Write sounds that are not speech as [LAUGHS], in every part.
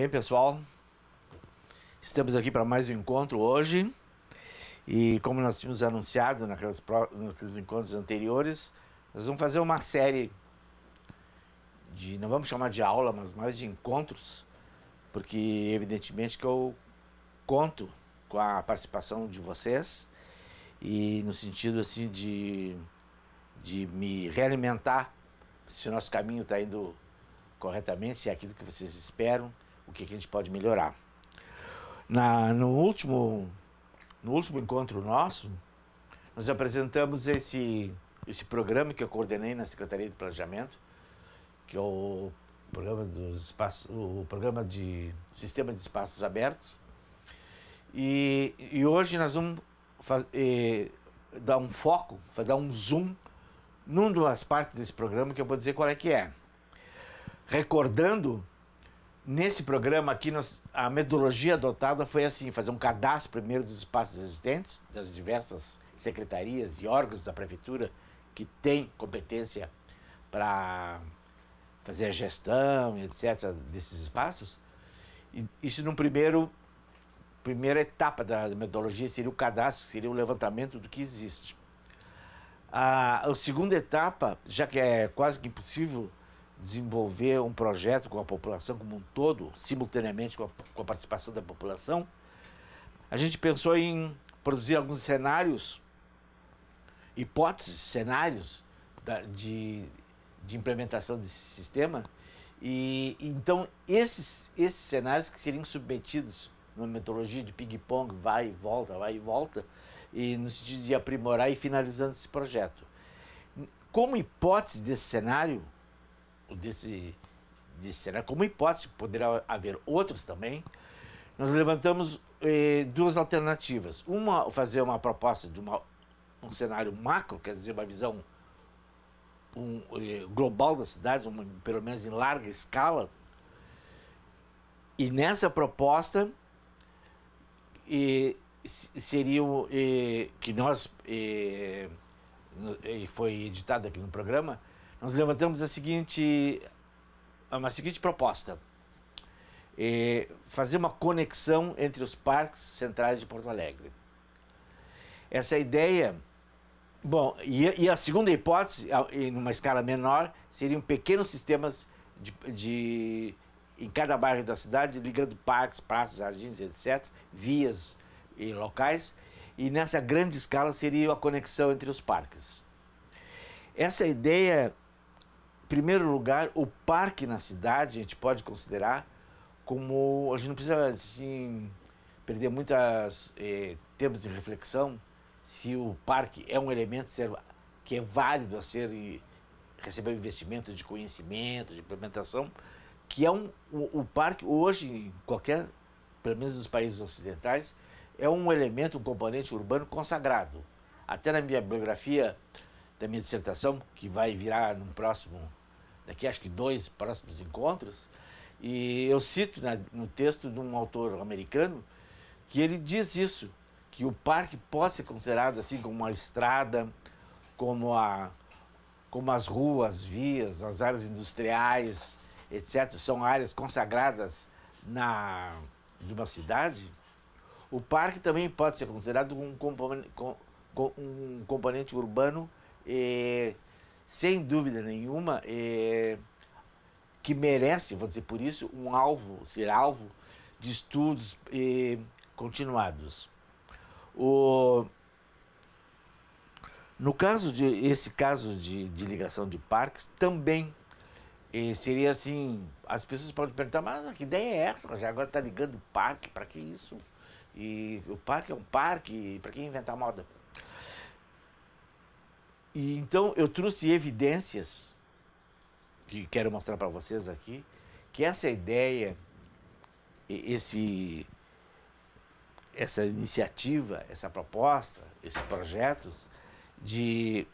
Bem, pessoal, estamos aqui para mais um encontro hoje. E como nós tínhamos anunciado naqueles, naqueles encontros anteriores, nós vamos fazer uma série de, não vamos chamar de aula, mas mais de encontros, porque evidentemente que eu conto com a participação de vocês e no sentido assim de, de me realimentar se o nosso caminho está indo corretamente, se é aquilo que vocês esperam o que, que a gente pode melhorar. Na, no, último, no último encontro nosso, nós apresentamos esse, esse programa que eu coordenei na Secretaria de Planejamento, que é o programa, dos espaços, o programa de Sistema de Espaços Abertos. E, e hoje nós vamos faz, eh, dar um foco, dar um zoom numa das partes desse programa que eu vou dizer qual é que é. Recordando Nesse programa aqui, nós, a metodologia adotada foi assim: fazer um cadastro primeiro dos espaços existentes, das diversas secretarias e órgãos da prefeitura que têm competência para fazer a gestão, etc., desses espaços. E isso no primeiro primeira etapa da metodologia seria o cadastro, seria o levantamento do que existe. A, a segunda etapa, já que é quase que impossível desenvolver um projeto com a população como um todo, simultaneamente com a, com a participação da população, a gente pensou em produzir alguns cenários, hipóteses, cenários da, de, de implementação desse sistema. E então esses, esses cenários que seriam submetidos numa metodologia de ping-pong, vai e volta, vai e volta, e no sentido de aprimorar e finalizando esse projeto. Como hipótese desse cenário, desse, desse cenário, como hipótese, poderá haver outros também, nós levantamos eh, duas alternativas. Uma, fazer uma proposta de uma, um cenário macro, quer dizer, uma visão um, eh, global da cidade, uma, pelo menos em larga escala. E nessa proposta eh, seria que nós eh, eh, foi editado aqui no programa nós levantamos a seguinte, uma seguinte proposta. É, fazer uma conexão entre os parques centrais de Porto Alegre. Essa é ideia... Bom, e, e a segunda hipótese, em uma escala menor, seriam pequenos sistemas de, de em cada bairro da cidade, ligando parques, praças, jardins, etc., vias e locais, e nessa grande escala seria a conexão entre os parques. Essa ideia primeiro lugar, o parque na cidade a gente pode considerar como. A gente não precisa assim, perder muitos eh, tempos de reflexão se o parque é um elemento que é válido a ser e receber investimento de conhecimento, de implementação, que é um o, o parque hoje em qualquer, pelo menos nos países ocidentais, é um elemento, um componente urbano consagrado. Até na minha biografia da minha dissertação, que vai virar no próximo daqui acho que dois próximos encontros, e eu cito na, né, no texto de um autor americano que ele diz isso, que o parque pode ser considerado assim como uma estrada, como, a, como as ruas, vias, as áreas industriais, etc., são áreas consagradas na, de uma cidade, o parque também pode ser considerado um componente, um componente urbano. Eh, sem dúvida nenhuma, é, que merece, vou dizer por isso, um alvo, ser alvo de estudos é, continuados. O, no caso de esse caso de, de ligação de parques, também é, seria assim, as pessoas podem perguntar, mas que ideia é essa? Já agora está ligando parque, para que isso? E o parque é um parque, para que inventar moda? E então eu trouxe evidências que quero mostrar para vocês aqui, que essa ideia, esse, essa iniciativa, essa proposta, esses projetos de,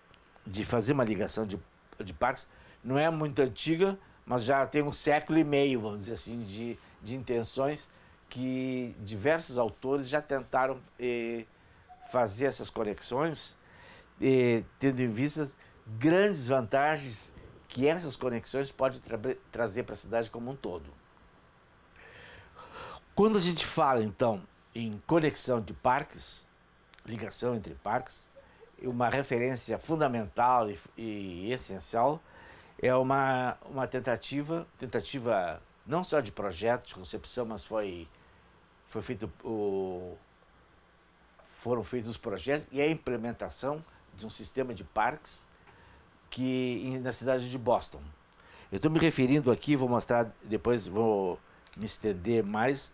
de fazer uma ligação de, de parques não é muito antiga, mas já tem um século e meio, vamos dizer assim, de, de intenções que diversos autores já tentaram eh, fazer essas conexões eh, tendo em vista grandes vantagens que essas conexões podem tra trazer para a cidade como um todo. Quando a gente fala, então, em conexão de parques, ligação entre parques, é uma referência fundamental e, e essencial é uma, uma tentativa, tentativa não só de projeto, de concepção, mas foi, foi feito o, foram feitos os projetos e a implementação de um sistema de parques que na cidade de Boston. Eu estou me referindo aqui, vou mostrar depois, vou me estender mais.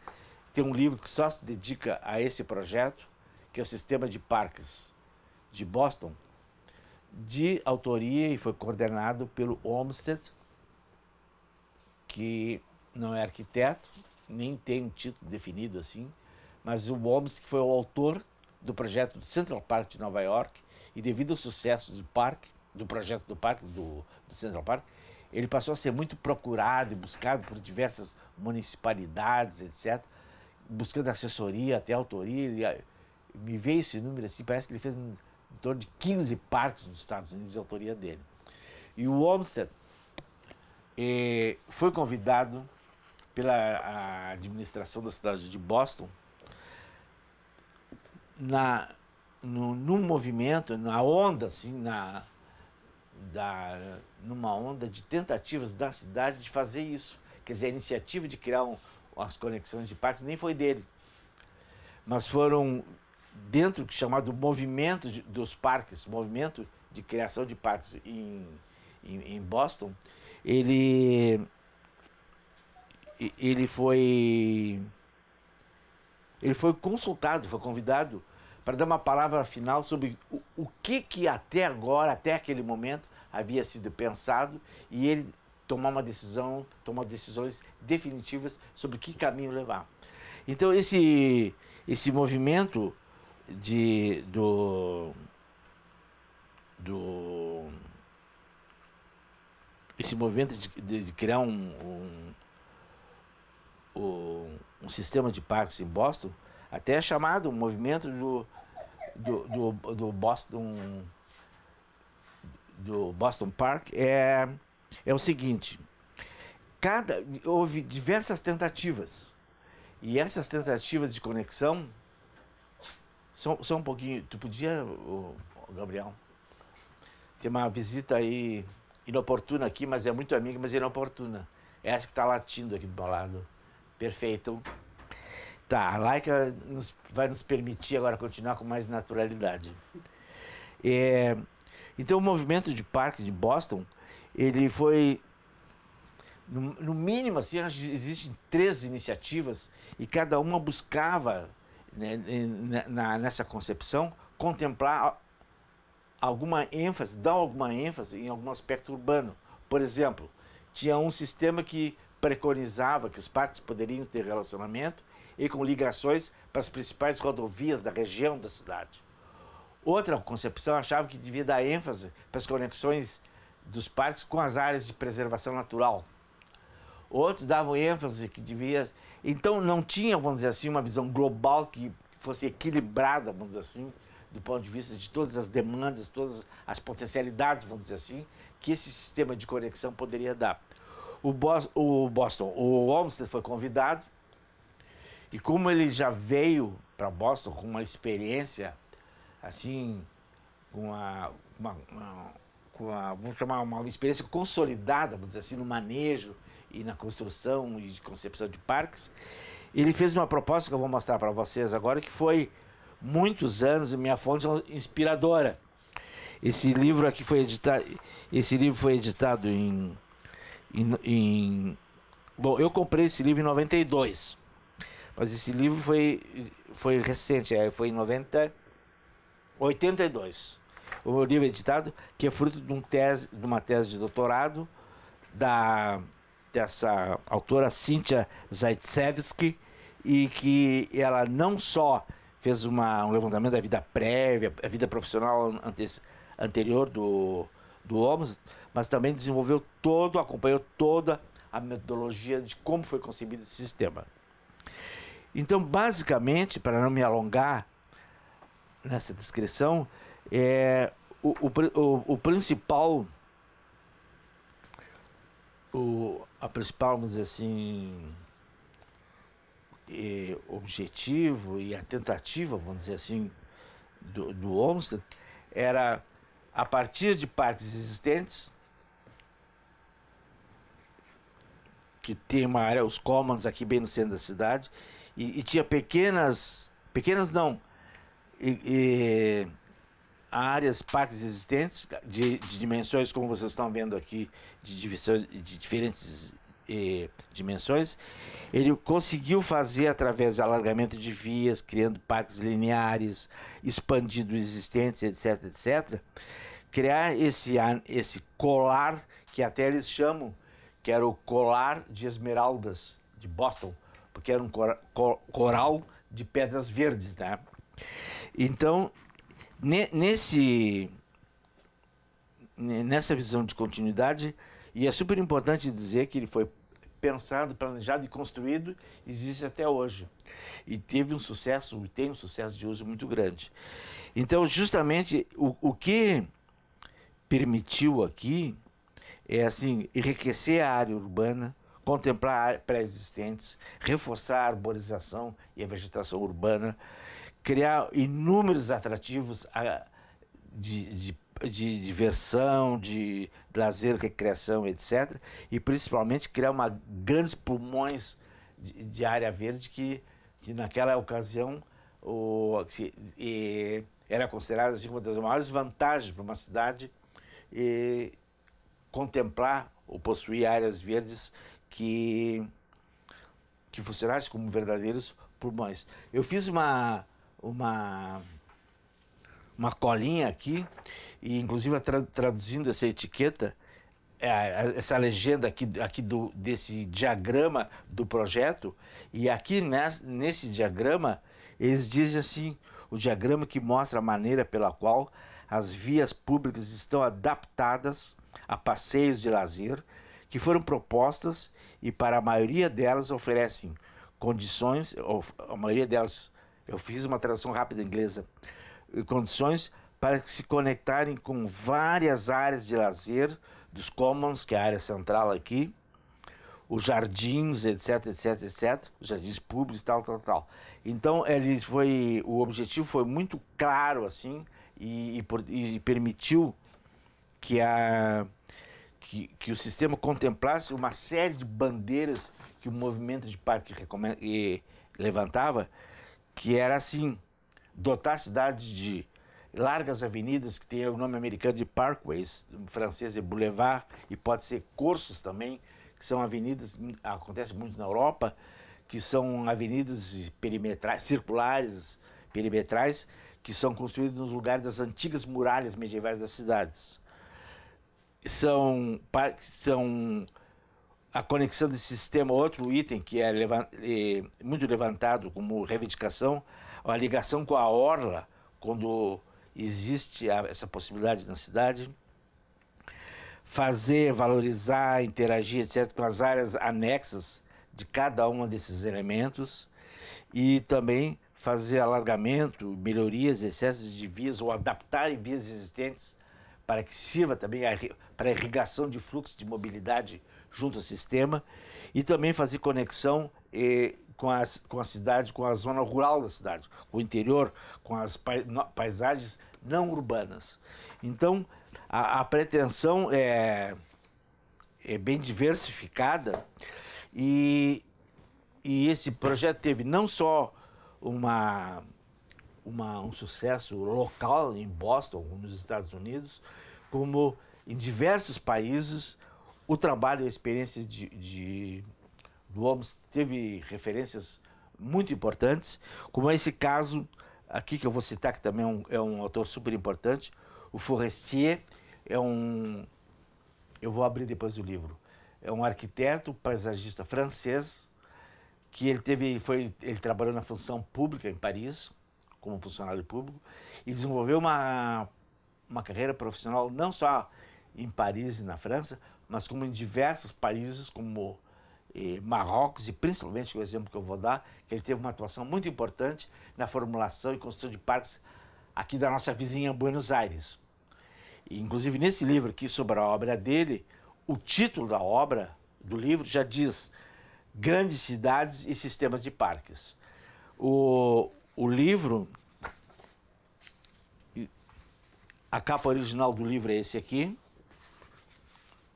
Tem um livro que só se dedica a esse projeto, que é o Sistema de Parques de Boston, de autoria e foi coordenado pelo Olmsted, que não é arquiteto, nem tem um título definido assim, mas o Olmsted que foi o autor do projeto do Central Park de Nova York e devido ao sucesso do parque, do projeto do parque, do, do Central Park, ele passou a ser muito procurado e buscado por diversas municipalidades, etc., buscando assessoria, até autoria. Ele, ah, me veio esse número assim, parece que ele fez em, em torno de 15 parques nos Estados Unidos de autoria dele. E o Olmsted eh, é, foi convidado pela administração da cidade de Boston na, no, num movimento, na onda, assim, na, da, numa onda de tentativas da cidade de fazer isso. Quer dizer, a iniciativa de criar um, as conexões de parques nem foi dele. Mas foram dentro do chamado movimento de, dos parques, movimento de criação de parques em, em, em Boston, ele, ele foi ele foi consultado, foi convidado para dar uma palavra final sobre o, o que, que até agora, até aquele momento, havia sido pensado e ele tomar uma decisão, tomar decisões definitivas sobre que caminho levar. Então esse esse movimento de do do esse movimento de, de, de criar um um, um, um sistema de parques em Boston até é chamado o movimento do, do, do, do, Boston do Boston Park é, é o seguinte. Cada, houve diversas tentativas. E essas tentativas de conexão são, são um pouquinho. Tu podia, Gabriel? ter uma visita aí inoportuna aqui, mas é muito amiga, mas é inoportuna. É essa que está latindo aqui do meu lado. Perfeito. Tá, a Laika eh, nos, vai nos permitir agora continuar com mais naturalidade. É, então, o movimento de parques de Boston, ele foi, no, no mínimo, assim, existem três iniciativas e cada uma buscava, né, na, nessa concepção, contemplar alguma ênfase, dar alguma ênfase em algum aspecto urbano. Por exemplo, tinha um sistema que preconizava que os parques poderiam ter relacionamento e com ligações para as principais rodovias da região da cidade. Outra concepção achava que devia dar ênfase para as conexões dos parques com as áreas de preservação natural. Outros davam ênfase que devia. Então não tinha, vamos dizer assim, uma visão global que fosse equilibrada, vamos dizer assim, do ponto de vista de todas as demandas, todas as potencialidades, vamos dizer assim, que esse sistema de conexão poderia dar. O Boston, o, Boston, o Olmsted foi convidado e como ele já veio para Boston com uma experiência assim, uma, uma, uma, uma, vamos chamar uma experiência consolidada, vamos dizer assim, no manejo e na construção e de concepção de parques, ele fez uma proposta que eu vou mostrar para vocês agora, que foi muitos anos minha fonte é inspiradora. Esse livro aqui foi editado, esse livro foi editado em, em, em bom, eu comprei esse livro em 92. Mas esse livro foi, foi recente, é, foi em 90, 82. O livro é editado, que é fruto de, um tese, de uma tese de doutorado da, dessa autora Cíntia Zaitsevsky, e que ela não só fez uma, um levantamento da vida prévia, a vida profissional antes, anterior do, do Holmes, mas também desenvolveu todo, acompanhou toda a metodologia de como foi concebido esse sistema. Então, basicamente, para não me alongar nessa descrição, é, o, o, o, o principal. O, a principal, vamos dizer assim, e é, objetivo e a tentativa, vamos dizer assim, do, do Olmsted era, a partir de partes existentes, que tem uma área, os commons aqui bem no centro da cidade, e, e tinha pequenas, pequenas não, e, e áreas, parques existentes de, de, dimensões como vocês estão vendo aqui, de, divisões, de diferentes eh, dimensões. Ele conseguiu fazer através de alargamento de vias, criando parques lineares, expandindo existentes, etc, etc. Criar esse, esse colar que até eles chamam, que era o colar de esmeraldas de Boston porque era um coral de pedras verdes, né? Então, nesse nessa visão de continuidade, e é super importante dizer que ele foi pensado, planejado e construído, existe até hoje. E teve um sucesso, e tem um sucesso de uso muito grande. Então, justamente, o, o que permitiu aqui é assim enriquecer a área urbana, contemplar pré-existentes, reforçar a arborização e a vegetação urbana, criar inúmeros atrativos ah, de, de, de diversão, de lazer, recreação, etc. E principalmente criar uma, grandes pulmões de, de área verde que, que naquela ocasião o, que, e, era considerada assim, uma das maiores vantagens para uma cidade e, contemplar ou possuir áreas verdes que, que funcionassem como verdadeiros pulmões. Eu fiz uma, uma, uma colinha aqui, e inclusive tra traduzindo essa etiqueta, é, essa legenda aqui, aqui do, desse diagrama do projeto, e aqui nesse, nesse diagrama eles dizem assim: o diagrama que mostra a maneira pela qual as vias públicas estão adaptadas a passeios de lazer, que foram propostas e para a maioria delas oferecem condições, a maioria delas, eu fiz uma tradução rápida inglesa, condições para que se conectarem com várias áreas de lazer dos commons, que é a área central aqui, os jardins, etc, etc, etc, os jardins públicos, tal, tal, tal. Então, ele foi, o objetivo foi muito claro, assim, e, e, e permitiu que a que, que o sistema contemplasse uma série de bandeiras que o movimento de parque levantava, que era assim, dotar a cidade de largas avenidas que tem o nome americano de parkways, francês de é boulevard e pode ser cursos também, que são avenidas, acontece muito na Europa, que são avenidas perimetrais, circulares, perimetrais, que são construídas nos lugares das antigas muralhas medievais das cidades são, são a conexão desse sistema, outro item que é, levant, é muito levantado como reivindicação, a ligação com a orla, quando existe a, essa possibilidade na cidade, fazer, valorizar, interagir, etc., com as áreas anexas de cada um desses elementos e também fazer alargamento, melhorias, excessos de vias ou adaptar vias existentes para que sirva também a, para a irrigação de fluxo de mobilidade junto ao sistema e também fazer conexão eh, com, as, com a cidade, com a zona rural da cidade, o interior, com as paisagens não urbanas. Então, a, a pretensão é, é bem diversificada e, e esse projeto teve não só uma uma, um sucesso local em Boston, nos Estados Unidos, como em diversos países o trabalho e a experiência de, de, do Holmes teve referências muito importantes, como é esse caso aqui que eu vou citar, que também é um, é um autor super importante, o Forestier, é um... Eu vou abrir depois o livro. É um arquiteto, paisagista francês, que ele teve, foi, ele trabalhou na função pública em Paris, como funcionário público e desenvolveu uma, uma carreira profissional não só em Paris e na França, mas como em diversos países como eh, Marrocos e principalmente o exemplo que eu vou dar, que ele teve uma atuação muito importante na formulação e construção de parques aqui da nossa vizinha Buenos Aires. E, inclusive nesse livro aqui sobre a obra dele, o título da obra do livro já diz Grandes cidades e sistemas de parques. O, o livro, a capa original do livro é esse aqui.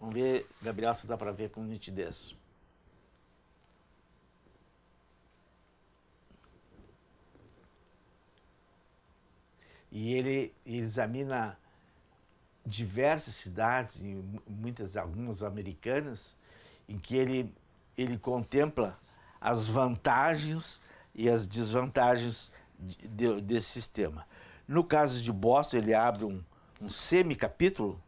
Vamos ver, Gabriel, se dá para ver com nitidez. E ele, ele examina diversas cidades, e muitas, algumas americanas, em que ele, ele contempla as vantagens e as desvantagens de, de, desse sistema. No caso de Boston, ele abre um, um semicapítulo,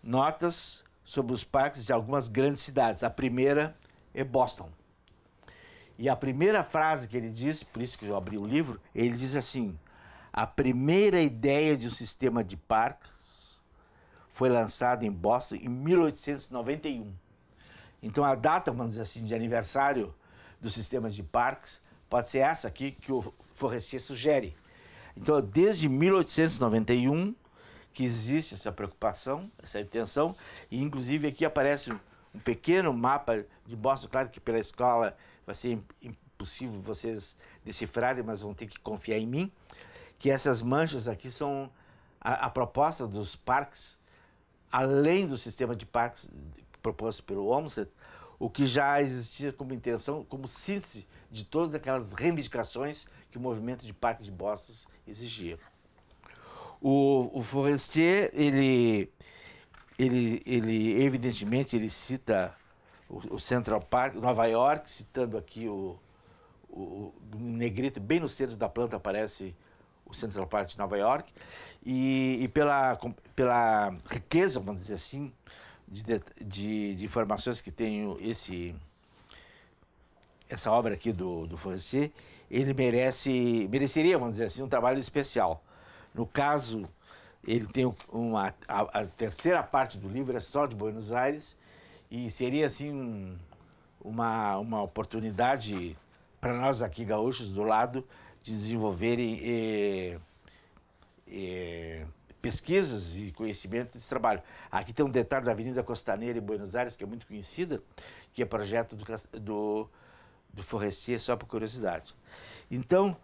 notas sobre os parques de algumas grandes cidades. A primeira é Boston. E a primeira frase que ele disse, por isso que eu abri o livro, ele diz assim: a primeira ideia de um sistema de parques foi lançada em Boston em 1891. Então a data, vamos dizer assim, de aniversário dos sistemas de parques pode ser essa aqui que o Forestier sugere. Então, desde 1891 que existe essa preocupação, essa intenção, e inclusive aqui aparece um pequeno mapa de Boston, claro que pela escola vai ser impossível vocês decifrarem, mas vão ter que confiar em mim, que essas manchas aqui são a, a proposta dos parques, além do sistema de parques proposto pelo Olmsted, o que já existia como intenção, como síntese de todas aquelas reivindicações que o movimento de parque de Bosses exigia. O, o Forestier, ele, ele, ele, evidentemente, ele cita o, o Central Park, Nova York, citando aqui o, o, o negrito, bem no centro da planta aparece o Central Park de Nova York, e, e pela, pela riqueza, vamos dizer assim, de, de, de informações que tenho esse essa obra aqui do, do Fancy, ele merece, mereceria, vamos dizer assim, um trabalho especial. No caso, ele tem uma, a, a terceira parte do livro é só de Buenos Aires e seria, assim, uma, uma oportunidade para nós aqui gaúchos do lado de desenvolverem eh, eh, pesquisas e conhecimento desse trabalho. Aqui tem um detalhe da Avenida Costaneira em Buenos Aires, que é muito conhecida, que é projeto do, do, do só por curiosidade. Então,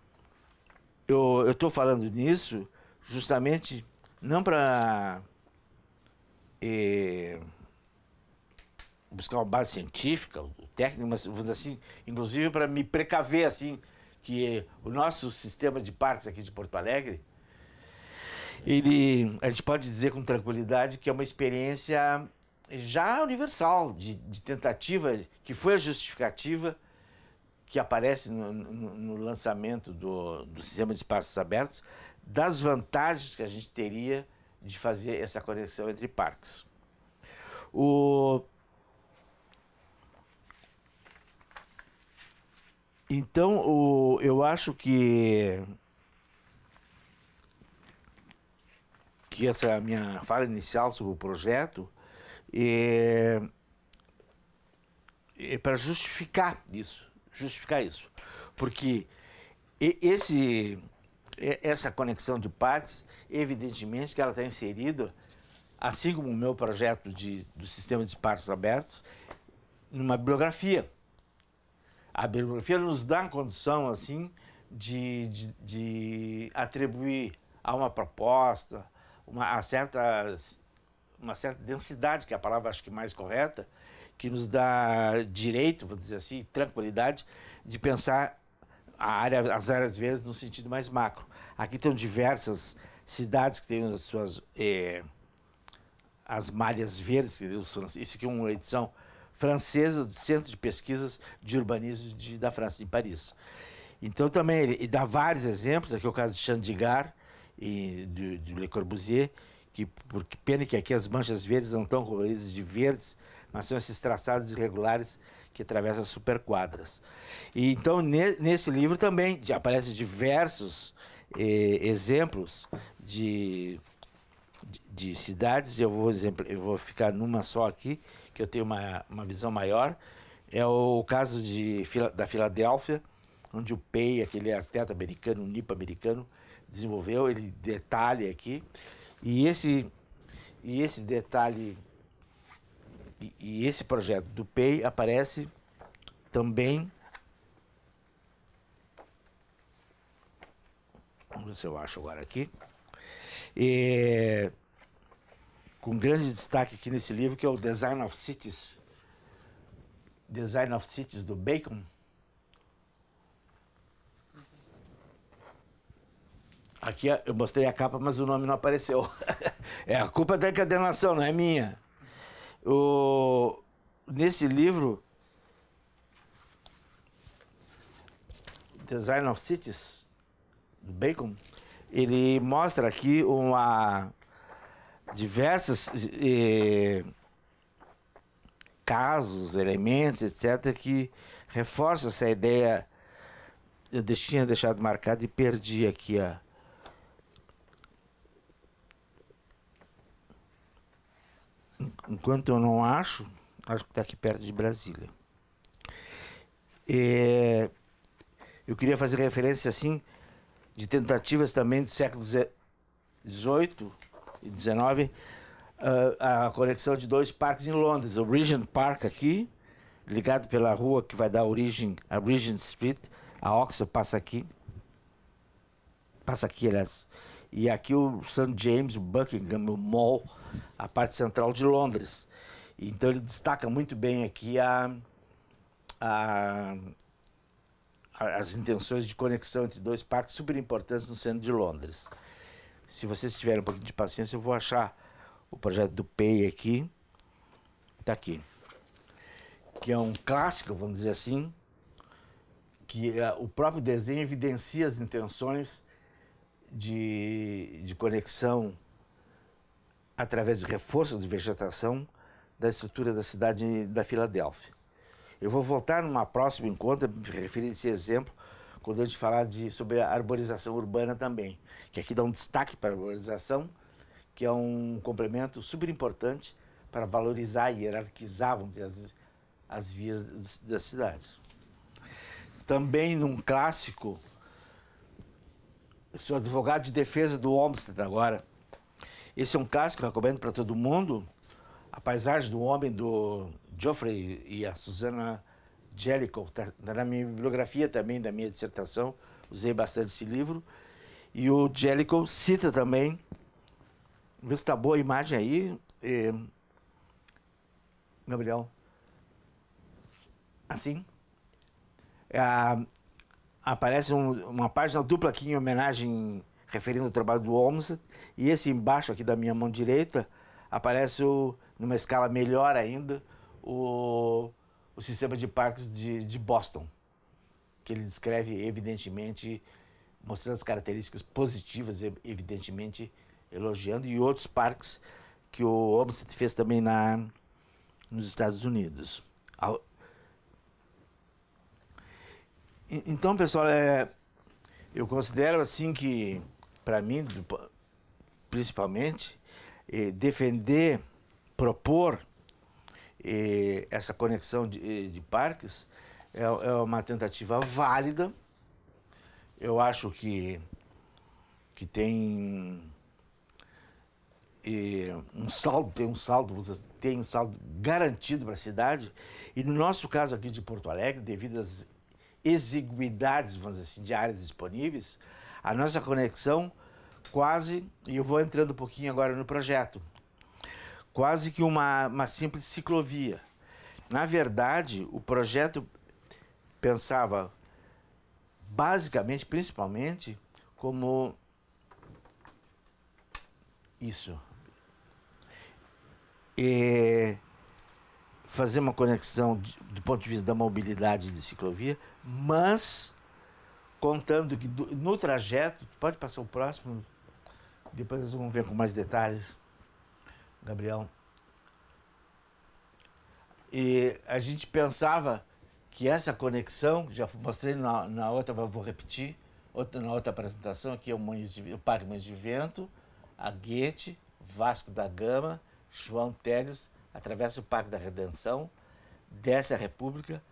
eu estou falando nisso justamente não para eh, buscar uma base científica, técnica, mas vamos dizer assim, inclusive para me precaver assim que o nosso sistema de parques aqui de Porto Alegre ele, a gente pode dizer com tranquilidade que é uma experiência já universal de, de tentativa, que foi a justificativa que aparece no, no, no lançamento do, do sistema de espaços abertos, das vantagens que a gente teria de fazer essa conexão entre parques. O... Então, o... eu acho que que essa é a minha fala inicial sobre o projeto, é, é para justificar isso, justificar isso, porque esse essa conexão de parques, evidentemente que ela está inserida, assim como o meu projeto de, do sistema de parques abertos, numa bibliografia. A bibliografia nos dá a condição assim de, de, de atribuir a uma proposta, uma certa, uma certa densidade, que é a palavra acho que mais correta, que nos dá direito, vou dizer assim, tranquilidade de pensar a área, as áreas verdes no sentido mais macro. Aqui estão diversas cidades que têm as suas eh, as malhas verdes, isso aqui é uma edição francesa do Centro de Pesquisas de Urbanismo de, da França, em Paris. Então também ele, ele dá vários exemplos, aqui é o caso de Chandigarh, e de, de Le Corbusier, que pena que aqui as manchas verdes não estão coloridas de verdes, mas são esses traçados irregulares que atravessam as superquadras. E então ne, nesse livro também aparecem diversos eh, exemplos de, de, de cidades. Eu vou exemplo, eu vou ficar numa só aqui que eu tenho uma, uma visão maior. É o caso de, da Filadélfia, onde o Pei, aquele arquiteto americano, um nipo americano, desenvolveu, ele detalha aqui. E esse, e esse detalhe, e, e esse projeto do PEI aparece também. Vamos ver se eu acho agora aqui. E, é, com grande destaque aqui nesse livro, que é o Design of Cities. Design of Cities do Bacon Aqui é, eu mostrei a capa, mas o nome não apareceu. [LAUGHS] é a culpa é da encadenação, não é minha. O... Nesse livro, Design of Cities, Bacon, ele mostra aqui uma diversas eh, casos, elementos, etc., que reforçam essa ideia. Eu tinha deixado marcado e perdi aqui a enquanto eu não acho, acho que está aqui perto de Brasília. É, eu queria fazer referência assim de tentativas também do século XVIII e XIX ah, a conexão de dois parques em Londres, o Regent Park aqui, ligado pela rua que vai dar origem a Regent Street, a Oxford passa aqui, passa aqui aliás, e aqui o St. James, o Buckingham, o Mall, a parte central de Londres. Então ele destaca muito bem aqui a, a, as intenções de conexão entre dois parques super importantes no centro de Londres. Se vocês tiverem um pouquinho de paciência, eu vou achar o projeto do PEI aqui. Está aqui. Que é um clássico, vamos dizer assim, que uh, o próprio desenho evidencia as intenções de, de conexão através de reforço de vegetação da estrutura da cidade da Filadélfia. Eu vou voltar numa próxima encontro, me referir a esse exemplo, quando a gente falar de, sobre a arborização urbana também, que aqui dá um destaque para a arborização, que é um complemento super importante para valorizar e hierarquizar, vamos dizer, as, as vias das cidades. Também num clássico eu sou é advogado de defesa do Olmsted agora. Esse é um clássico, recomendo para todo mundo. A Paisagem do Homem, do Geoffrey e a Susana Jellicoe. Está na minha bibliografia também, da minha dissertação. Usei bastante esse livro. E o Jellicoe cita também. Vê se está boa a imagem aí. E... Gabriel. Assim. É a aparece um, uma página dupla aqui em homenagem, referindo o trabalho do Olmsted, e esse embaixo aqui da minha mão direita aparece, o, numa escala melhor ainda, o, o sistema de parques de, de Boston, que ele descreve evidentemente, mostrando as características positivas, evidentemente, elogiando, e outros parques que o Olmsted fez também na, nos Estados Unidos. Então, pessoal, é, eu considero assim que, para mim, principalmente, é, defender, propor é, essa conexão de, é, de parques é, é, uma tentativa válida. Eu acho que, que tem um saldo, tem um saldo, tem um saldo garantido para a cidade. E no nosso caso aqui de Porto Alegre, devido às exiguidades, vamos dizer assim, de áreas disponíveis, a nossa conexão quase, e eu vou entrando um pouquinho agora no projeto, quase que uma, uma simples ciclovia. Na verdade, o projeto pensava basicamente, principalmente, como isso. E é fazer uma conexão de, do ponto de vista da mobilidade de ciclovia mas, contando que do, no trajeto, pode passar o próximo, depois nós vamos ver com mais detalhes, Gabriel. E a gente pensava que essa conexão, já mostrei na, na outra, mas vou repetir, outra, na outra apresentação, aqui é o, o Parque Mães de Vento, a Guete, Vasco da Gama, João Teles, atravessa o Parque da Redenção, desce a República,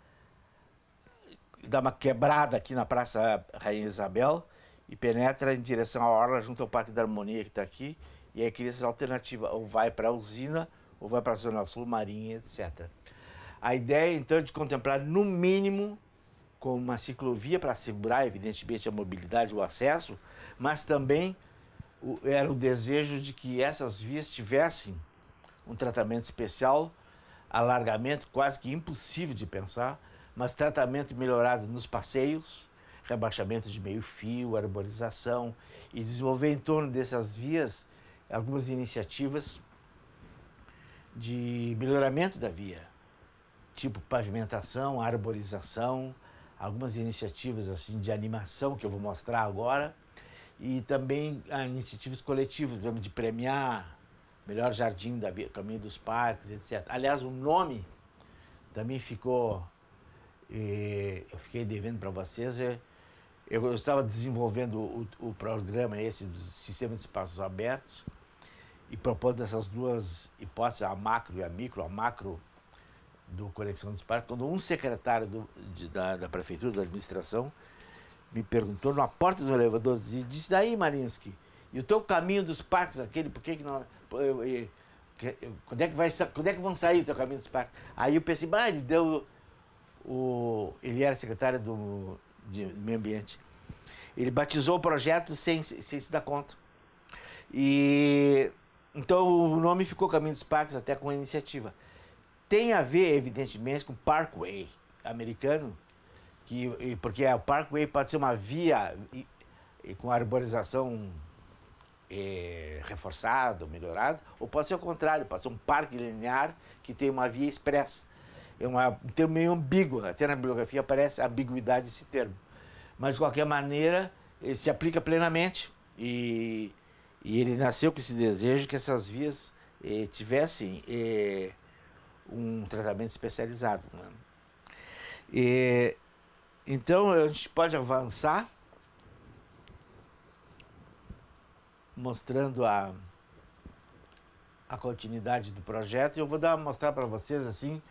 dá uma quebrada aqui na Praça Rainha Isabel e penetra em direção à orla junto ao Parque da Harmonia que está aqui e aí cria essa alternativa, ou vai para a usina, ou vai para a Zona Sul, Marinha, etc. A ideia, então, é de contemplar, no mínimo, como uma ciclovia para assegurar, evidentemente, a mobilidade, o acesso, mas também o, era o desejo de que essas vias tivessem um tratamento especial, alargamento quase que impossível de pensar, mas tratamento melhorado nos passeios, rebaixamento de meio-fio, arborização e desenvolver em torno dessas vias algumas iniciativas de melhoramento da via, tipo pavimentação, arborização, algumas iniciativas assim de animação que eu vou mostrar agora e também ah, iniciativas coletivas, de premiar melhor jardim da via, caminho dos parques, etc. Aliás, o nome também ficou e eu fiquei devendo para vocês. É, eu, eu, estava desenvolvendo o, o programa esse do sistema de espaços abertos e propondo essas duas hipóteses, a macro e a micro, a macro do Conexão dos Parques, quando um secretário do, de, da, da, prefeitura, da administração, me perguntou na porta do elevador, disse, disse daí, Marinsky, e o teu caminho dos parques, aquele, por que que não... Eu, eu, quando é que, vai, quando é que vão sair o teu caminho dos parques? Aí eu pensei, ah, ele deu o, ele era secretário do, de Meio Ambiente. Ele batizou o projeto sem, sem se dar conta. E então o nome ficou Caminho dos Parques até com a iniciativa. Tem a ver, evidentemente, com Parkway americano, que, porque o Parkway pode ser uma via e, e com arborização é, reforçada, melhorada, ou pode ser o contrário, pode ser um parque linear que tem uma via expressa é uma, um termo meio ambíguo, né? até na bibliografia aparece a ambiguidade desse termo. Mas, de qualquer maneira, ele se aplica plenamente e, e ele nasceu com esse desejo que essas vias eh, tivessem eh, um tratamento especializado. Né? E, então, a gente pode avançar mostrando a, a continuidade do projeto. E eu vou dar, mostrar para vocês assim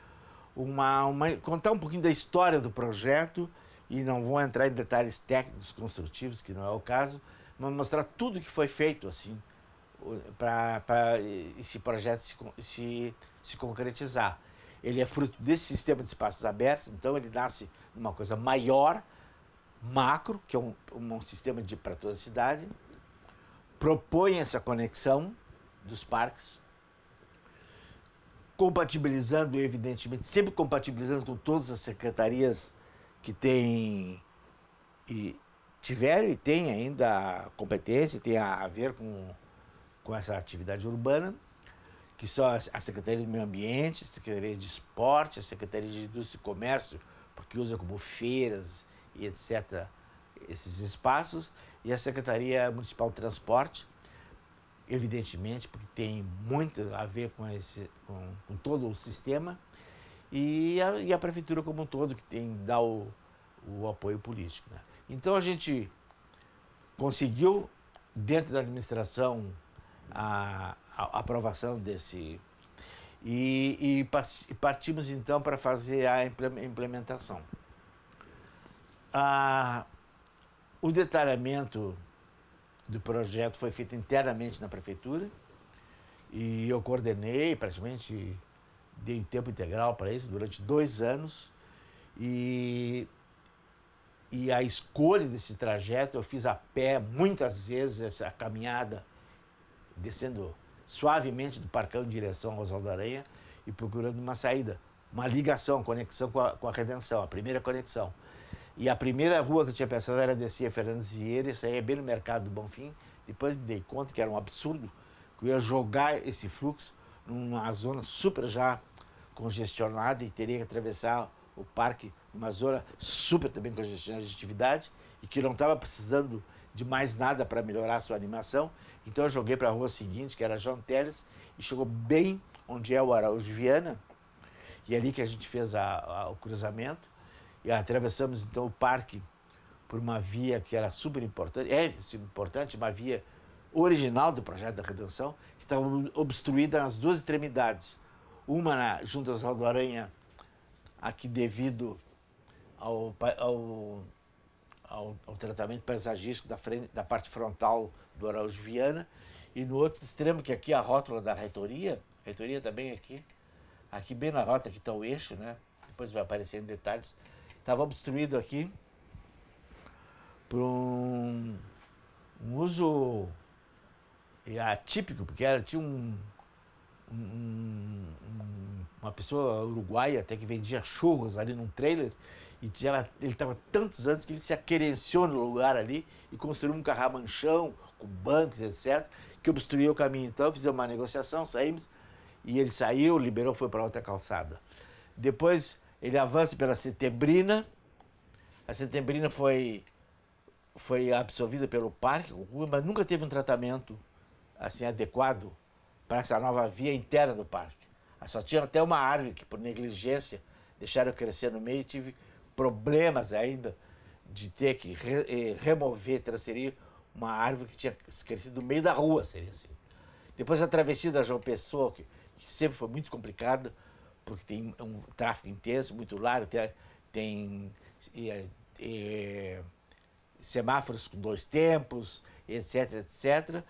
uma, uma, contar um pouquinho da história do projeto e não vou entrar em detalhes técnicos, construtivos, que não é o caso, mas mostrar tudo que foi feito assim para esse projeto se, se, se concretizar. Ele é fruto desse sistema de espaços abertos, então ele nasce numa coisa maior, macro, que é um, um sistema para toda a cidade, propõe essa conexão dos parques compatibilizando, evidentemente, sempre compatibilizando com todas as secretarias que têm e tiveram e têm ainda competência, tem a ver com, com essa atividade urbana, que são a Secretaria do Meio Ambiente, a Secretaria de Esporte, a Secretaria de Indústria e Comércio, porque usa como feiras e etc. esses espaços, e a Secretaria Municipal de Transporte, evidentemente, porque tem muito a ver com, esse, com, com todo o sistema, e a, e a, prefeitura como um todo, que tem dá o, o apoio político. Né? Então a gente conseguiu, dentro da administração, a, a aprovação desse. E, e partimos então para fazer a implementação. Ah, o detalhamento do projeto foi feita internamente na prefeitura e eu coordenei, praticamente dei tempo integral para isso durante dois anos e, e a escolha desse trajeto eu fiz a pé muitas vezes essa caminhada descendo suavemente do Parcão em direção ao Oswaldo Aranha e procurando uma saída, uma ligação, conexão com a, com a redenção, a primeira conexão. E a primeira rua que eu tinha pensado era descer Fernandes Vieira, sair é bem no mercado do Bonfim. Depois me dei conta que era um absurdo, que eu ia jogar esse fluxo numa zona super já congestionada e teria que atravessar o parque numa zona super também congestionada de atividade e que não estava precisando de mais nada para melhorar a sua animação. Então eu joguei para a rua seguinte, que era João Teles, e chegou bem onde é o Araújo Viana. E é ali que a gente fez a, a, o cruzamento e atravessamos então o parque por uma via que era super importante, é importante, uma via original do projeto da redenção, que estava obstruída nas duas extremidades. Uma na, junto ao Saldo Aranha, aqui devido ao, ao, ao, ao, tratamento paisagístico da, frente, da parte frontal do Araújo Viana, e no outro extremo, que aqui é a rótula da reitoria, reitoria também aqui, aqui bem na rota, que está o eixo, né? Depois vai aparecer em detalhes, estava obstruído aqui por um, um uso atípico, porque era, tinha um, um, uma pessoa uruguaia até que vendia churros ali num trailer e ele estava tantos anos que ele se aquerenciou no lugar ali e construiu um carramanchão com bancos, etc., que obstruía o caminho. Então, fizemos uma negociação, saímos e ele saiu, liberou, foi para outra calçada. Depois ele avança pela Setembrina. A Setembrina foi, foi absorvida pelo parque, mas nunca teve um tratamento assim adequado para essa nova via interna do parque. Ah, só tinha até uma árvore que, por negligência, deixaram crescer no meio e tive problemas ainda de ter que re eh, remover, transferir uma árvore que tinha crescido no meio da rua, seria assim. Depois a travessia da João Pessoa, que, que sempre foi muito complicada, porque tem um tráfego intenso, muito largo, tem, tem semáforos com dois tempos, etc, etc.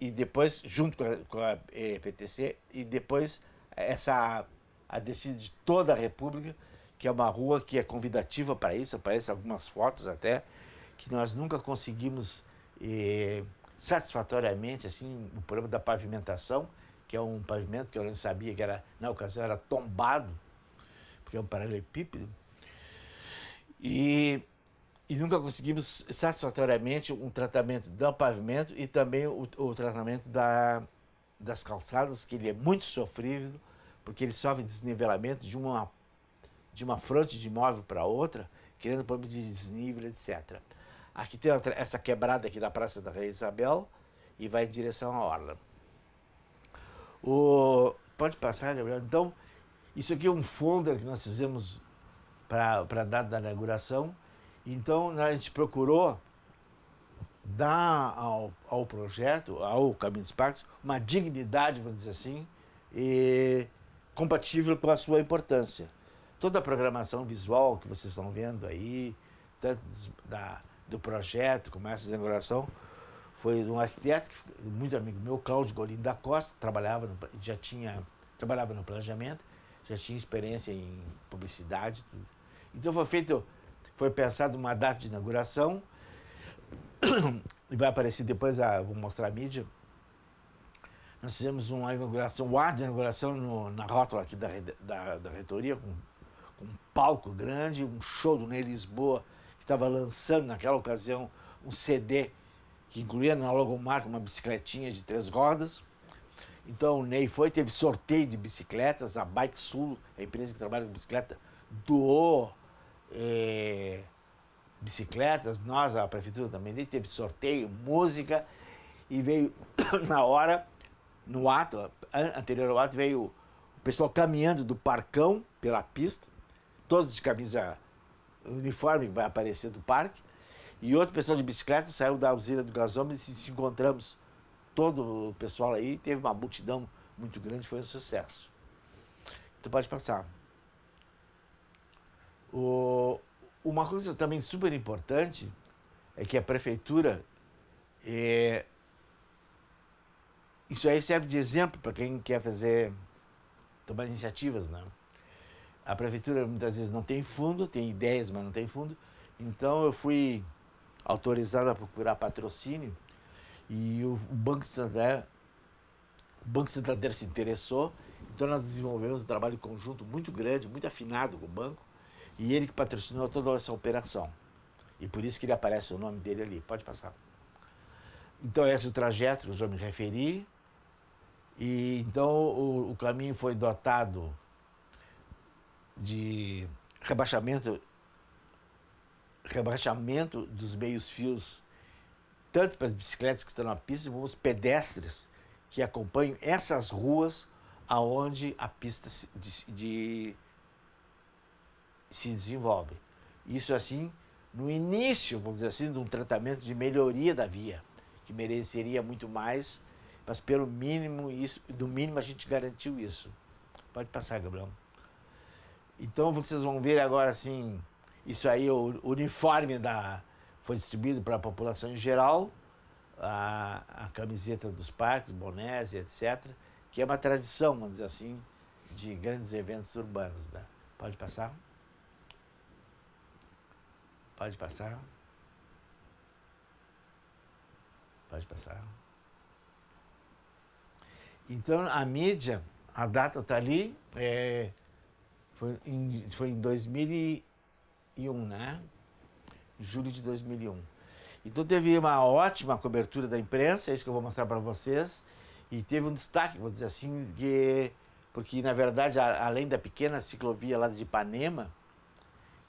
E depois, junto com a, com a eh, PTC, e depois essa a descida de toda a República, que é uma rua que é convidativa para isso, aparecem algumas fotos até, que nós nunca conseguimos eh, satisfatoriamente, assim, o problema da pavimentação, que é um pavimento que eu não sabia que era, na ocasião era tombado, porque é um paralelepípedo. E, e nunca conseguimos satisfatoriamente um tratamento do pavimento e também o, o tratamento da, das calçadas, que ele é muito sofrível, porque ele sofre desnivelamento de uma, de uma fronte de imóvel para outra, criando problemas de desnível, etc. Aqui tem essa quebrada aqui da Praça da Rei Isabel e vai em direção à Orla. O... Pode passar, Gabriel. Então, isso aqui é um folder que nós fizemos para a data da inauguração. Então, a gente procurou dar ao, ao projeto, ao Caminhos Parques, uma dignidade, vamos dizer assim, e compatível com a sua importância. Toda a programação visual que vocês estão vendo aí, tanto da, do projeto, como essa inauguração, foi um arquiteto, muito amigo meu, Cláudio Golino da Costa, trabalhava no, já tinha, trabalhava no planejamento, já tinha experiência em publicidade. Tudo. Então foi feito, foi pensado uma data de inauguração, [COUGHS] e vai aparecer depois, a, ah, vou mostrar a mídia. Nós fizemos uma inauguração, um ar de inauguração no, na rótula aqui da, da, da reitoria, com, com, um palco grande, um show do Ney Lisboa, que estava lançando naquela ocasião um CD que incluía na logomarca uma bicicletinha de três rodas. Então o Ney foi, teve sorteio de bicicletas, a Bike Sul, a empresa que trabalha com bicicleta, doou é, bicicletas, nós, a prefeitura também teve sorteio, música, e veio [COUGHS] na hora, no ato, anterior ao ato, veio o pessoal caminhando do parcão pela pista, todos de camisa uniforme vai aparecer do parque, e outro pessoal de bicicleta saiu da usina do gasômetro e se encontramos todo o pessoal aí. Teve uma multidão muito grande, foi um sucesso. Tu então, pode passar. O, uma coisa também super importante é que a prefeitura é, isso aí serve de exemplo para quem quer fazer tomar iniciativas, né? A prefeitura muitas vezes não tem fundo, tem ideias, mas não tem fundo. Então eu fui autorizada a procurar patrocínio e o Banco Santander, o Banco Santander se interessou, então nós desenvolvemos um trabalho conjunto muito grande, muito afinado com o banco e ele que patrocinou toda essa operação. E por isso que ele aparece o nome dele ali. Pode passar. Então esse é o trajeto que eu já me referi. E então o, o caminho foi dotado de rebaixamento rebaixamento dos meios-fios, tanto para as bicicletas que estão na pista, como os pedestres que acompanham essas ruas aonde a pista se, de, de, se desenvolve. Isso assim, no início, vamos dizer assim, de um tratamento de melhoria da via, que mereceria muito mais, mas pelo mínimo isso, do mínimo a gente garantiu isso. Pode passar, Gabriel. Então vocês vão ver agora assim isso aí, o uniforme da, foi distribuído para a população em geral, a, a camiseta dos parques, bonés, etc., que é uma tradição, vamos dizer assim, de grandes eventos urbanos. Né? Pode passar? Pode passar? Pode passar? Então, a mídia, a data está ali, é, foi, em, foi em 2000 2001, né? Julho de 2001. Então teve uma ótima cobertura da imprensa, é isso que eu vou mostrar para vocês. E teve um destaque, vou dizer assim, que porque na verdade, a, além da pequena ciclovia lá de Ipanema,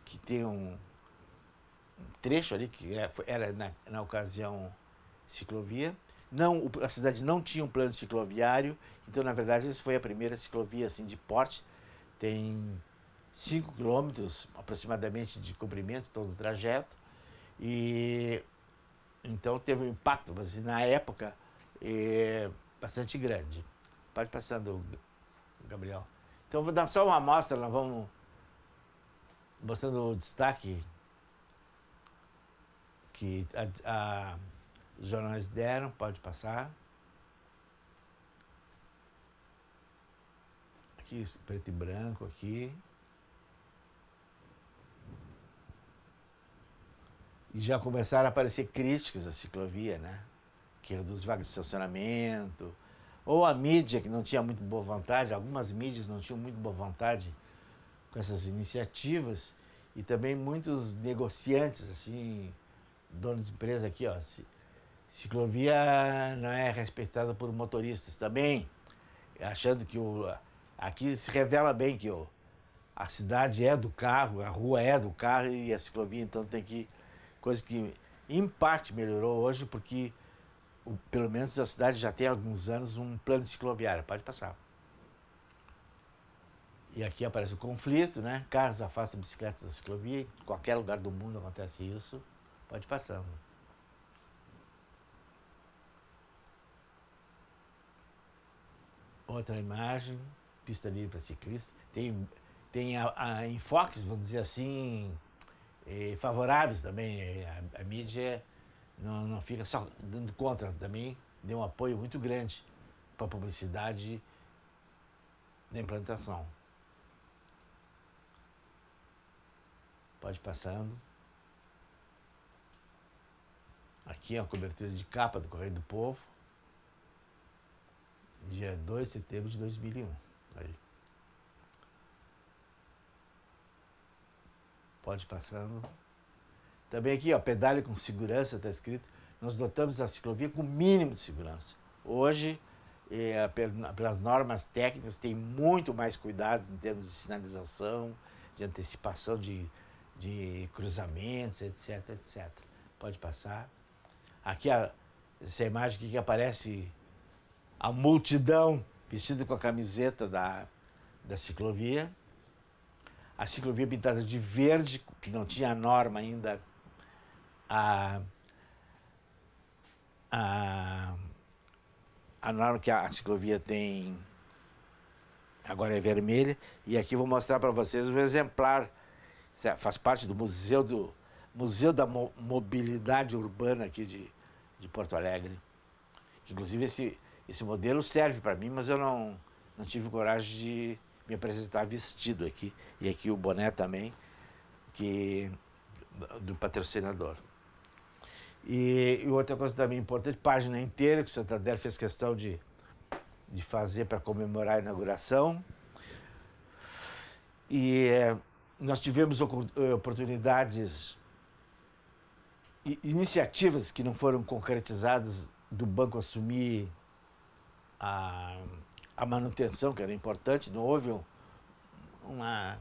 que tem um, um trecho ali que era, é, era na, na, ocasião ciclovia, não, a cidade não tinha um plano cicloviário, então na verdade essa foi a primeira ciclovia assim de porte. Tem 5 quilômetros aproximadamente de comprimento todo o trajeto e então teve um impacto, mas assim, na época é, bastante grande. Pode passar, Gabriel. Então vou dar só uma amostra, nós vamos mostrando o destaque que a, a, os jornais deram, pode passar. Aqui, preto e branco aqui. E já começaram a aparecer críticas à ciclovia, né? Que reduz é vagas de estacionamento. Ou a mídia, que não tinha muito boa vontade, algumas mídias não tinham muito boa vontade com essas iniciativas. E também muitos negociantes, assim, donos de empresa aqui, ó. Ciclovia não é respeitada por motoristas também, achando que o, aqui se revela bem que o, a cidade é do carro, a rua é do carro e a ciclovia então tem que coisa que em parte melhorou hoje, porque pelo menos a cidade já tem há alguns anos um plano cicloviário, pode passar. E aqui aparece o conflito, né? Carros afastam bicicletas da ciclovia, em qualquer lugar do mundo acontece isso, pode passando. Outra imagem, pista livre para ciclistas. Tem, tem a, a enfoques, vamos dizer assim, e favoráveis também. A, a mídia não, não fica só dando contra, também deu um apoio muito grande para a publicidade da implantação. Pode passando. Aqui é a cobertura de capa do Correio do Povo, dia 2 de setembro de 2001. Aí. Pode passar. Também aqui, ó, pedale com segurança, está escrito. Nós dotamos a ciclovia com o mínimo de segurança. Hoje, é, pelas normas técnicas, tem muito mais cuidado em termos de sinalização, de antecipação de, de cruzamentos, etc, etc. Pode passar. Aqui, a, essa imagem aqui que aparece a multidão vestida com a camiseta da, da ciclovia a ciclovia pintada de verde, que não tinha norma ainda, a, a, a norma que a ciclovia tem agora é vermelha. E aqui vou mostrar para vocês um exemplar. É, faz parte do Museu, do, Museu da Mo Mobilidade Urbana aqui de, de Porto Alegre. Inclusive, esse, esse modelo serve para mim, mas eu não, não tive coragem de me apresentar vestido aqui e aqui o boné também que do patrocinador. E, e outra coisa também importante, página inteira que o Santander fez questão de, de fazer para comemorar a inauguração. E é, nós tivemos eh, oportunidades, iniciativas que não foram concretizadas do banco assumir a a manutenção, que era importante, não houve um, uma,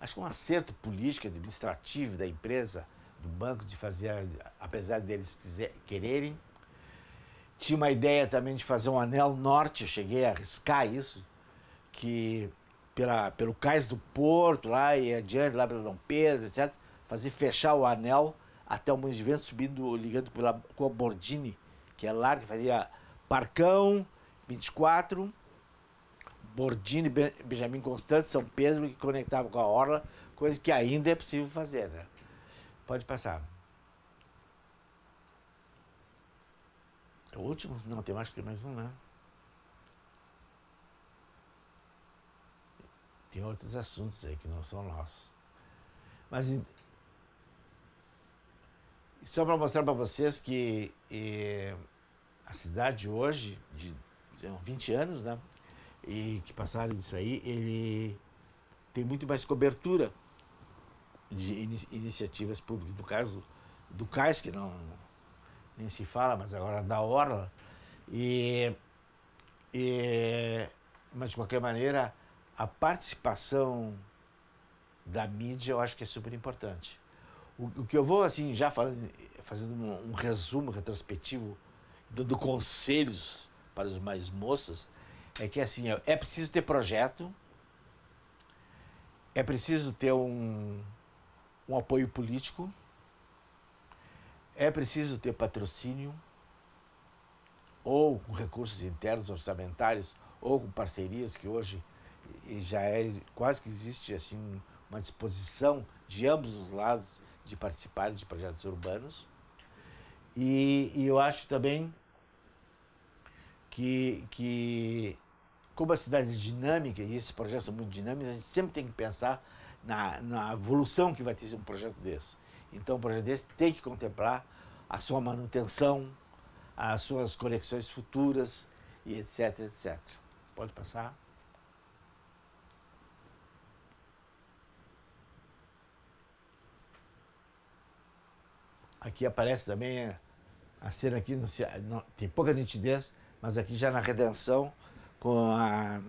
acho que um acerto político, administrativo da empresa, do banco, de fazer, apesar deles quiser, quererem. Tinha uma ideia também de fazer um anel norte, eu cheguei a arriscar isso, que pela, pelo cais do Porto, lá e adiante, lá pelo Dom Pedro, etc., fazer fechar o anel até o Monte de Vento, subindo, ligando pela, com a Bordini, que é larga, fazia Parcão, 24, Bordini, Benjamin Constante, São Pedro, que conectava com a Orla, coisa que ainda é possível fazer. Né? Pode passar. O último? Não, tem mais que mais um, né? Tem outros assuntos aí que não são nossos. Mas só para mostrar para vocês que e, a cidade hoje, de 20 anos, né? e que passaram disso aí, ele tem muito mais cobertura de in iniciativas públicas. No caso do CAIS, que não nem se fala, mas agora da Orla. E, e, mas, de qualquer maneira, a participação da mídia eu acho que é super importante. O, o que eu vou, assim, já falando, fazendo um, um resumo retrospectivo, dando conselhos para os mais moços, é que assim, é preciso ter projeto, é preciso ter um, um apoio político, é preciso ter patrocínio, ou com recursos internos orçamentários, ou com parcerias, que hoje já é quase que existe assim uma disposição de ambos os lados de participarem de projetos urbanos. E, e eu acho também que, que como a cidade é dinâmica, e esses projetos são muito dinâmicos, a gente sempre tem que pensar na, na evolução que vai ter um projeto desse. Então, um projeto desse tem que contemplar a sua manutenção, as suas conexões futuras e etc, etc. Pode passar. Aqui aparece também a cena aqui, não não, tem pouca nitidez, mas aqui já na redenção, com a.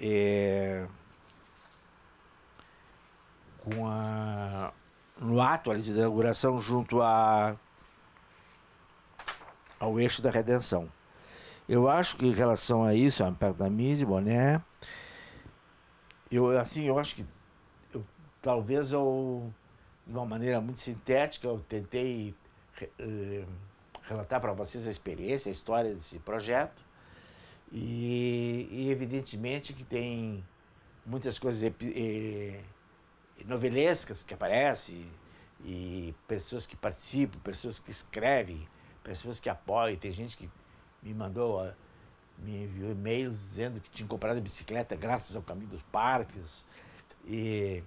É, com a. No ato ali de inauguração, junto a, ao eixo da redenção. Eu acho que em relação a isso, a impacto da mídia, boné, eu assim, eu acho que eu, talvez eu, de uma maneira muito sintética, eu tentei eh, relatar para vocês a experiência, a história desse projeto. E, e evidentemente que tem muitas coisas novelescas que aparecem, e pessoas que participam, pessoas que escrevem, pessoas que apoiam. Tem gente que me mandou, me enviou e-mails dizendo que tinha comprado bicicleta graças ao Caminho dos Parques. E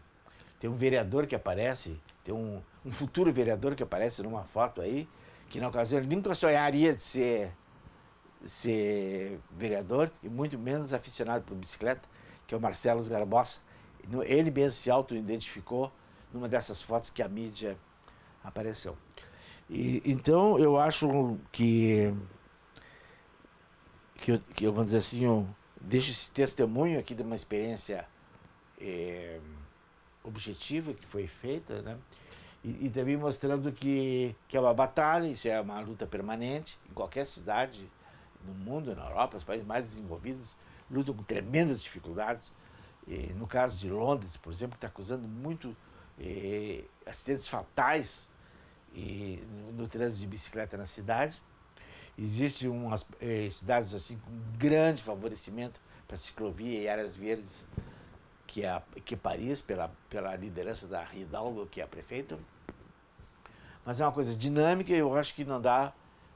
tem um vereador que aparece, tem um, um futuro vereador que aparece numa foto aí, que na ocasião ele nunca sonharia de ser, ser vereador e muito menos aficionado por bicicleta, que é o Marcelo Garbosa. Ele mesmo se auto-identificou numa dessas fotos que a mídia apareceu. E, então eu acho que, que, que eu vou dizer assim, eu deixo esse testemunho aqui de uma experiência é, objetiva que foi feita, né? e, e também mostrando que, que é uma batalha, isso é uma luta permanente. Em qualquer cidade no mundo, na Europa, os países mais desenvolvidos lutam com tremendas dificuldades. E, no caso de Londres, por exemplo, que está acusando muito eh, acidentes fatais e, no, no trânsito de bicicleta na cidade. Existem umas eh, cidades assim com grande favorecimento para ciclovia e áreas verdes que, é a, que Paris, pela, pela liderança da Hidalgo, que é a prefeita. Mas é uma coisa dinâmica e eu acho que não dá,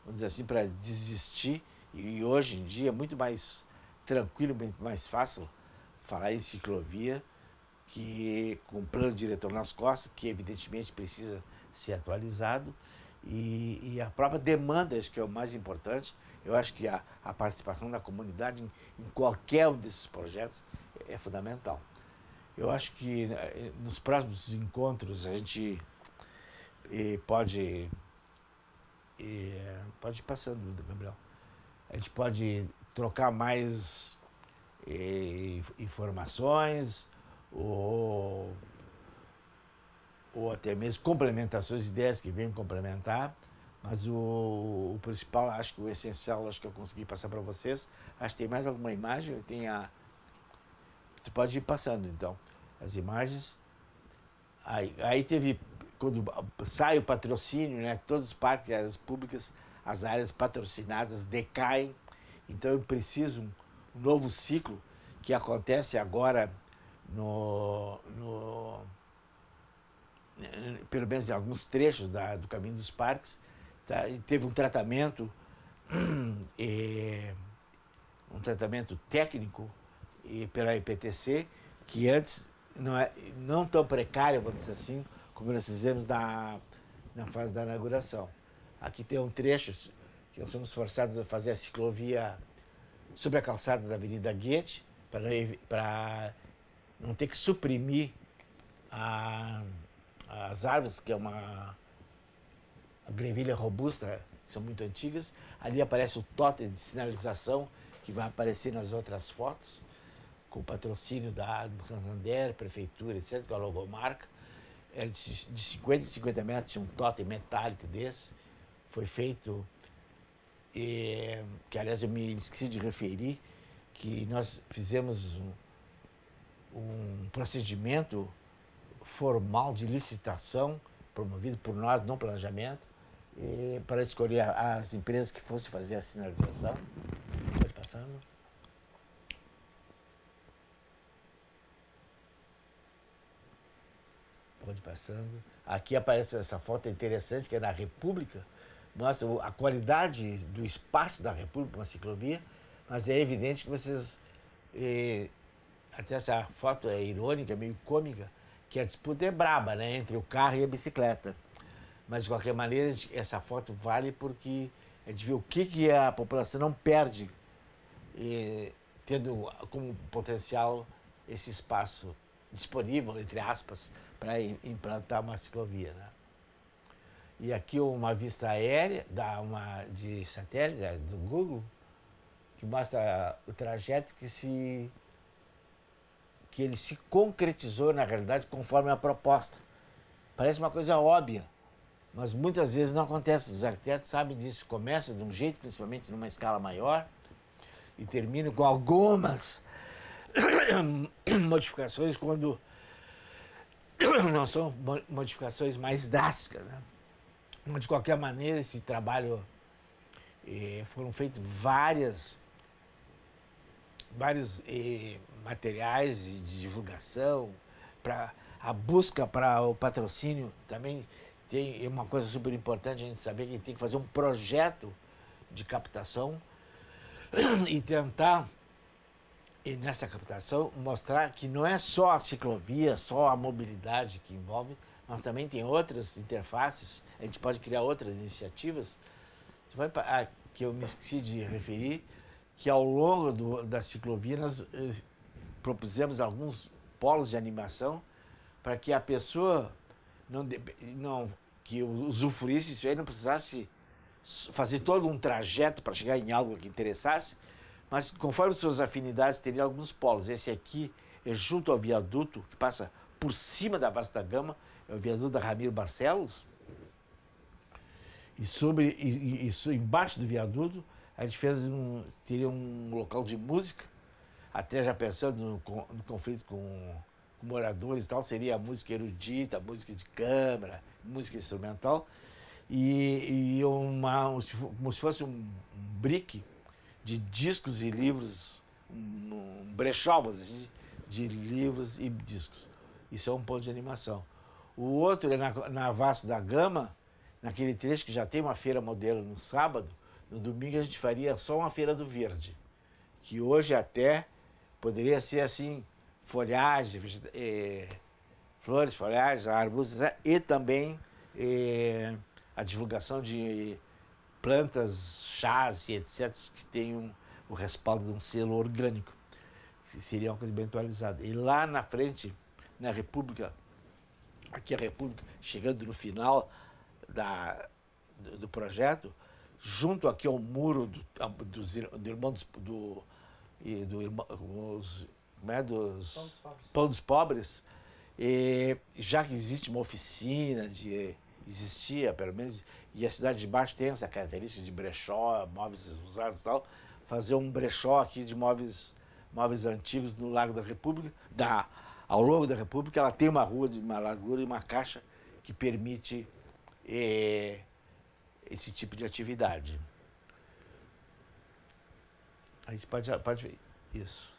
vamos dizer assim, para desistir. E hoje em dia é muito mais tranquilo, muito mais fácil falar em ciclovia que com o plano diretor nas costas, que evidentemente precisa ser atualizado. E, e a própria demanda, acho que é o mais importante. Eu acho que a, a participação da comunidade em, em qualquer um desses projetos é fundamental. Eu acho que eh, nos próximos encontros a gente eh, pode. Eh, pode ir passando, Gabriel. A gente pode trocar mais informações ou, ou até mesmo complementações, ideias que vêm complementar. Mas o, o, principal, acho que o essencial, acho que eu consegui passar para vocês. Acho que tem mais alguma imagem, tem a, você pode ir passando, então, as imagens. Aí, aí teve, quando sai o patrocínio, né? Todos os parques e áreas públicas, as áreas patrocinadas decaem. Então eu preciso um novo ciclo que acontece agora no, no pelo menos em alguns trechos da, do caminho dos parques, tá? teve um tratamento, [CLEARS THROAT] eh, um tratamento técnico e pela IPTC, que antes não, é, não tão precária, vou dizer assim, como nós fizemos na, na fase da inauguração. Aqui tem um trecho que nós somos forçados a fazer a ciclovia sobre a calçada da Avenida Guete, para não, não ter que suprimir a, as árvores, que é uma, uma grevilha robusta, que são muito antigas. Ali aparece o totem de sinalização, que vai aparecer nas outras fotos com patrocínio da Santander, prefeitura, etc., com a logomarca. Era é de, 50 em 50 metros, tinha um totem metálico desse. Foi feito, e, que aliás eu me esqueci de referir, que nós fizemos um, um procedimento formal de licitação, promovido por nós, não planejamento, para escolher as empresas que fossem fazer a sinalização. Pode passar, não? Pode passando. Aqui aparece essa foto é interessante, que é da República. Mostra a qualidade do espaço da República, uma ciclovia, mas é evidente que vocês. até essa foto é irônica, meio cômica, que a disputa é braba, né? Entre o carro e a bicicleta. Mas, de qualquer maneira, essa foto vale porque é de ver o que, que a população não perde, tendo como potencial esse espaço disponível, entre aspas, para implantar uma ciclovia. Né? E aqui uma vista aérea da uma, de satélite, é, do Google, que mostra o trajeto que se que ele se concretizou na realidade conforme a proposta. Parece uma coisa óbvia, mas muitas vezes não acontece. Os arquitetos sabem disso, começa de um jeito, principalmente numa escala maior, e termina com algumas [COUGHS] modificações quando [COUGHS] não são modificações mais drásticas, né? Mas de qualquer maneira, esse trabalho eh, foram feitos várias vários eh, materiais de divulgação para a busca para o patrocínio também tem é uma coisa super importante a gente saber que a gente tem que fazer um projeto de captação [COUGHS] e tentar e nessa captação, mostrar que não é só a ciclovia, só a mobilidade que envolve, mas também tem outras interfaces, a gente pode criar outras iniciativas. a ah, que eu me esqueci de referir, que ao longo do, da ciclovia nós eh, propusemos alguns polos de animação para que a pessoa não, não que usufruísse isso aí, não precisasse fazer todo um trajeto para chegar em algo que interessasse, mas conforme suas afinidades, teria alguns polos. Esse aqui é junto ao viaduto que passa por cima da Vasta Gama, é o viaduto da Ramiro Barcelos. E, sobre, e, e, embaixo do viaduto, a gente fez um, teria um local de música, até já pensando no, no conflito com, com, moradores e tal, seria música erudita, música de câmara, música instrumental, e, e uma, como se fosse um, um de discos e livros, um brechó assim, de livros e discos. Isso é um ponto de animação. O outro é na, na Vasco da Gama, naquele trecho que já tem uma feira modelo no sábado, no domingo a gente faria só uma feira do verde, que hoje até poderia ser assim, folhagem, eh, flores, folhagens, arbustos né? e também eh, a divulgação de plantas, chás e etc., que tenham o respaldo de um selo orgânico. Seria uma coisa bem atualizada. E lá na frente, na República, aqui a República, chegando no final da, do, projeto, junto aqui ao muro do, dos, do irmãos do, do irmão, os, como é, dos Pão dos Pobres, Pão dos pobres e, já que existe uma oficina de existia, pelo menos, e a Cidade de Baixo tem essa característica de brechó, móveis usados e tal, fazer um brechó aqui de móveis, móveis antigos no Lago da República, da, ao longo da República, ela tem uma rua de uma largura e uma caixa que permite eh, esse tipo de atividade. A gente pode, pode ver isso.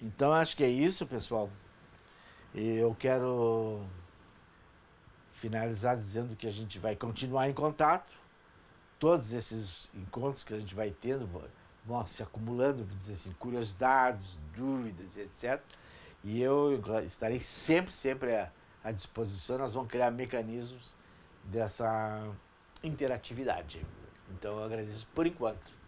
Então acho que é isso, pessoal. Eu quero finalizar dizendo que a gente vai continuar em contato. Todos esses encontros que a gente vai tendo vão se acumulando, vamos dizer assim, curiosidades, dúvidas, etc. E eu estarei sempre, sempre à, à disposição. Nós vamos criar mecanismos dessa interatividade. Então eu agradeço por enquanto.